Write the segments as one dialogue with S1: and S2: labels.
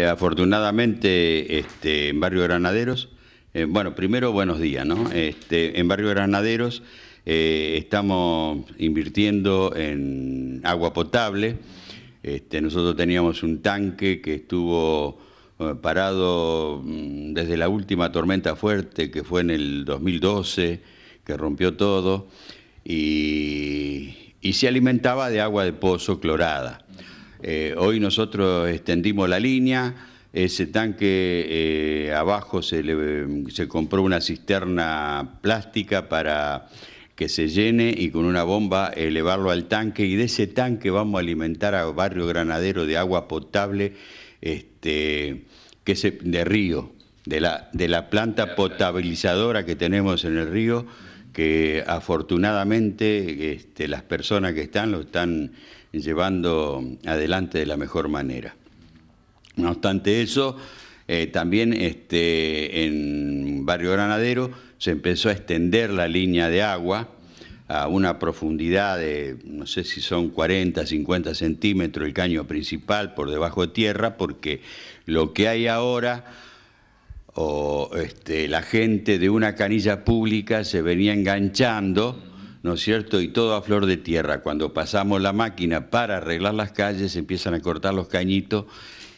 S1: Eh, afortunadamente, este, en Barrio Granaderos, eh, bueno, primero buenos días, ¿no? Este, en Barrio Granaderos eh, estamos invirtiendo en agua potable. Este, nosotros teníamos un tanque que estuvo parado mm, desde la última tormenta fuerte, que fue en el 2012, que rompió todo, y, y se alimentaba de agua de pozo clorada. Eh, hoy nosotros extendimos la línea, ese tanque eh, abajo se, le, se compró una cisterna plástica para que se llene y con una bomba elevarlo al tanque y de ese tanque vamos a alimentar a Barrio Granadero de agua potable este, que se, de río, de la planta potabilizadora que tenemos en el río afortunadamente este, las personas que están lo están llevando adelante de la mejor manera. No obstante eso, eh, también este, en Barrio Granadero se empezó a extender la línea de agua a una profundidad de, no sé si son 40, 50 centímetros el caño principal por debajo de tierra, porque lo que hay ahora o este, la gente de una canilla pública se venía enganchando, ¿no es cierto? Y todo a flor de tierra. Cuando pasamos la máquina para arreglar las calles, empiezan a cortar los cañitos,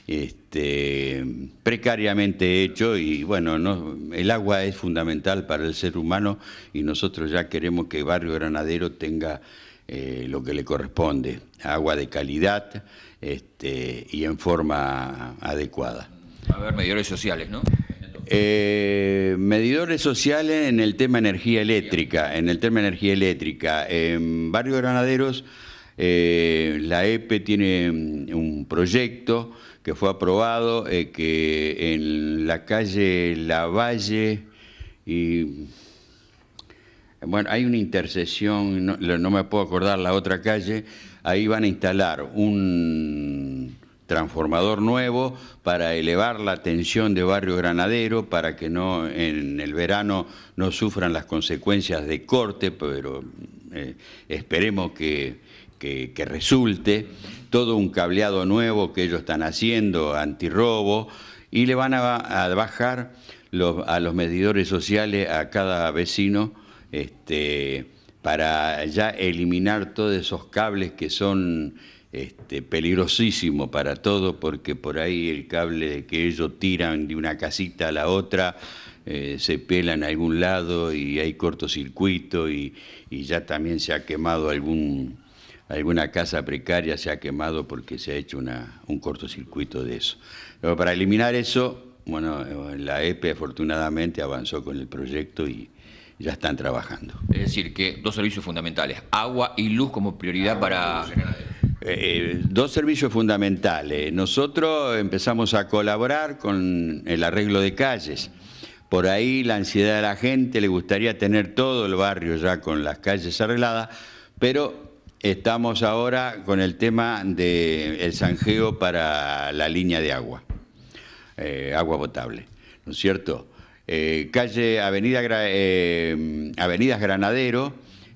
S1: este, precariamente hecho, y bueno, no, el agua es fundamental para el ser humano y nosotros ya queremos que Barrio Granadero tenga eh, lo que le corresponde, agua de calidad este, y en forma adecuada. A ver, medidores sociales, ¿no? Eh, medidores sociales en el tema energía eléctrica, en el tema energía eléctrica. En Barrio Granaderos, eh, la EPE tiene mm, un proyecto que fue aprobado, eh, que en la calle Valle y... Bueno, hay una intersección, no me puedo acordar la otra calle, ahí van a instalar un transformador nuevo para elevar la tensión de Barrio Granadero, para que no en el verano no sufran las consecuencias de corte, pero eh, esperemos que, resulte. Todo un cableado nuevo que ellos están haciendo, antirrobo, y le van a, bajar a los medidores sociales a cada vecino. Este, para ya eliminar todos esos cables que son este, peligrosísimo para todo porque por ahí el cable que ellos tiran de una casita a la otra eh, se pelan a algún lado y hay cortocircuito y, ya también se ha quemado algún, alguna casa precaria, se ha quemado porque se ha hecho una, un cortocircuito de eso. para eliminar eso, bueno, la EPE afortunadamente avanzó con el proyecto y, ya están trabajando. Es decir, que dos servicios fundamentales, agua y luz como prioridad para... Eh, dos servicios fundamentales. Nosotros empezamos a colaborar con el arreglo de calles. Por ahí la ansiedad de la gente, le gustaría tener todo el barrio ya con las calles arregladas, pero estamos ahora con el tema del el para la línea de agua, eh, agua potable, ¿no es cierto? Eh, calle Avenida, Avenidas Granadero,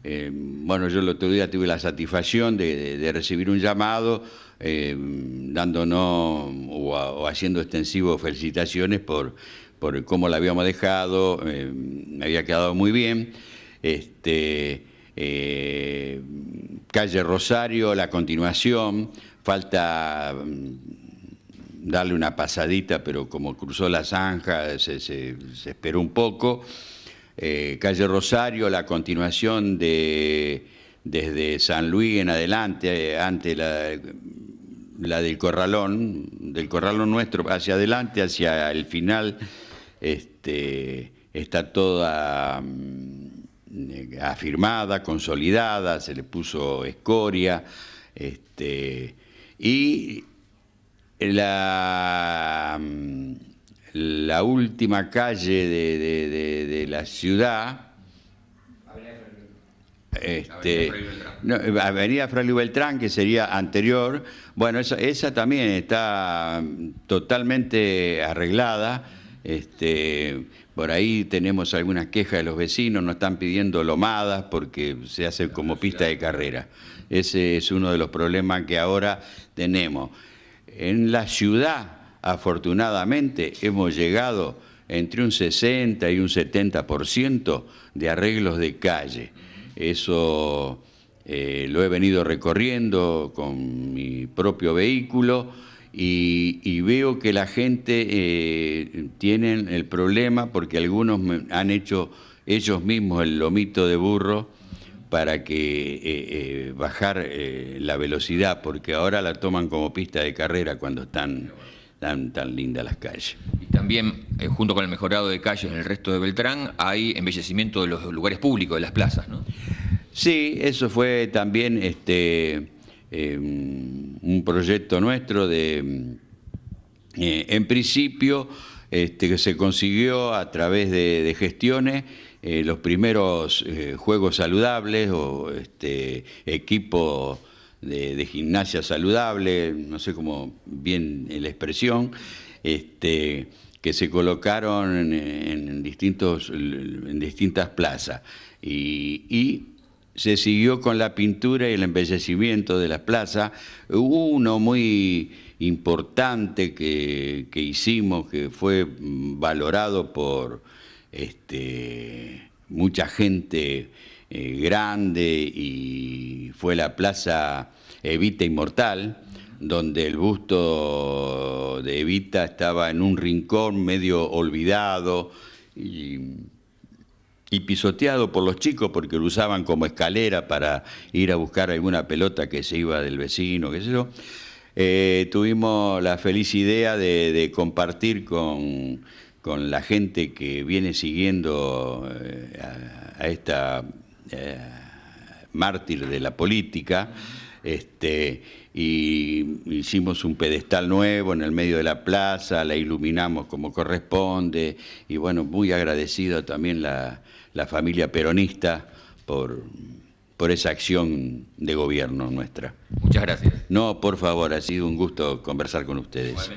S1: eh, bueno, yo el otro día tuve la satisfacción de, recibir un llamado eh, dándonos o, haciendo extensivo felicitaciones por, por cómo la habíamos dejado, eh, me había quedado muy bien. Este, calle Rosario, la continuación, falta mm, darle una pasadita, pero como cruzó la zanja, se esperó un poco. Eh, calle Rosario, la continuación de desde San Luis en adelante, ante la, la, del corralón, del corralón nuestro hacia adelante, hacia el final, este, está toda mm, afirmada, consolidada, se le puso escoria, este, y la mm, la última calle de, de, de, la ciudad. Este, Avenida Fray Beltrán, que sería anterior, bueno, esa, también está totalmente arreglada, este, por ahí tenemos algunas quejas de los vecinos, nos están pidiendo lomadas porque se hace como pista de carrera. Ese es uno de los problemas que ahora tenemos. En la ciudad afortunadamente hemos llegado entre un 60 y un 70% de arreglos de calle. Eso eh, lo he venido recorriendo con mi propio vehículo y, veo que la gente eh, tiene el problema porque algunos han hecho ellos mismos el lomito de burro para que eh, bajar la velocidad, porque ahora la toman como pista de carrera cuando están tan, lindas linda las calles. Y también, eh, junto con el mejorado de calles en el resto de Beltrán, hay embellecimiento de los lugares públicos, de las plazas, ¿no? Sí, eso fue también este, eh, un proyecto nuestro de, eh, en principio, este, que se consiguió a través de, gestiones los primeros juegos saludables o este, equipos de, gimnasia saludable, no sé cómo bien la expresión, este, que se colocaron en, distintos, en distintas plazas. Y, se siguió con la pintura y el embellecimiento de las plazas. uno muy importante que, hicimos, que fue valorado por este, mucha gente eh, grande y fue la Plaza Evita Inmortal, donde el busto de Evita estaba en un rincón medio olvidado y, pisoteado por los chicos porque lo usaban como escalera para ir a buscar alguna pelota que se iba del vecino, qué sé yo. Eh, tuvimos la feliz idea de, compartir con, la gente que viene siguiendo eh, a, esta... Eh, mártir de la política. Este, y hicimos un pedestal nuevo en el medio de la plaza, la iluminamos como corresponde, y bueno, muy agradecido también la, la familia peronista por, por esa acción de gobierno nuestra. Muchas gracias. No, por favor, ha sido un gusto conversar con ustedes.